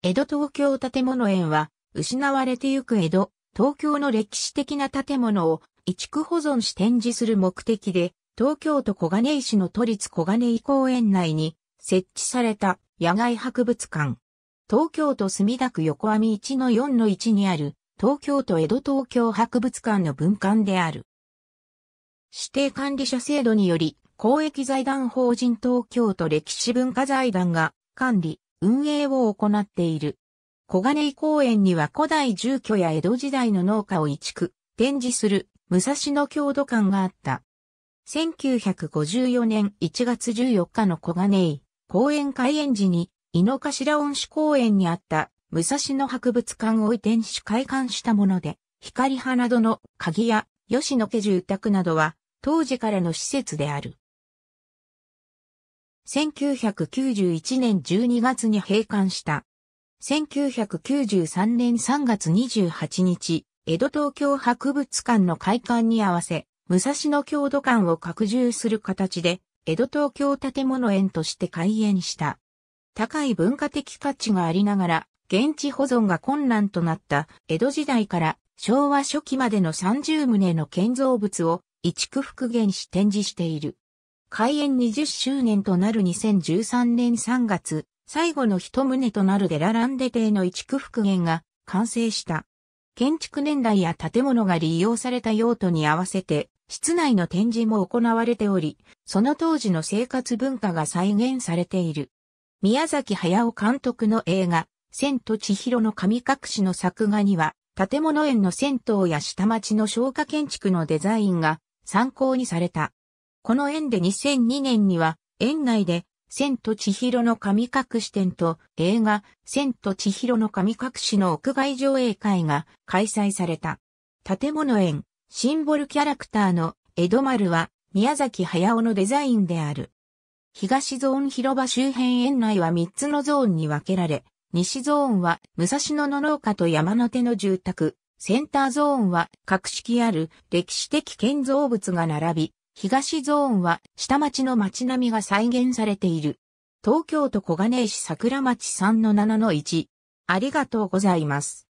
江戸東京建物園は、失われてゆく江戸、東京の歴史的な建物を移築保存し展示する目的で、東京都小金井市の都立小金井公園内に設置された野外博物館。東京都墨田区横網1の4の1にある東京都江戸東京博物館の分館である。指定管理者制度により、公益財団法人東京都歴史文化財団が管理、運営を行っている。小金井公園には古代住居や江戸時代の農家を移築、展示する武蔵野郷土館があった。1954年1月14日の小金井公園開園時に井の頭恩賜公園にあった武蔵野博物館を移転し開館したもので、光派などの鍵や吉野家住宅などは当時からの施設である。1991年12月に閉館した。1993年3月28日、江戸東京博物館の開館に合わせ、武蔵野郷土館を拡充する形で、江戸東京建物園として開園した。高い文化的価値がありながら、現地保存が困難となった江戸時代から昭和初期までの30棟の建造物を移築復元し展示している。開園20周年となる2013年3月、最後の一棟となるデラランデ邸の一区復元が完成した。建築年代や建物が利用された用途に合わせて、室内の展示も行われており、その当時の生活文化が再現されている。宮崎駿監督の映画、千と千尋の神隠しの作画には、建物園の銭湯や下町の消華建築のデザインが参考にされた。この縁で2002年には、園内で、千と千尋の神隠し展と映画、千と千尋の神隠しの屋外上映会が開催された。建物園、シンボルキャラクターの江戸丸は宮崎駿のデザインである。東ゾーン広場周辺園内は3つのゾーンに分けられ、西ゾーンは武蔵野の農家と山の手の住宅、センターゾーンは格式ある歴史的建造物が並び、東ゾーンは下町の街並みが再現されている。東京都小金井市桜町3-7-1。ありがとうございます。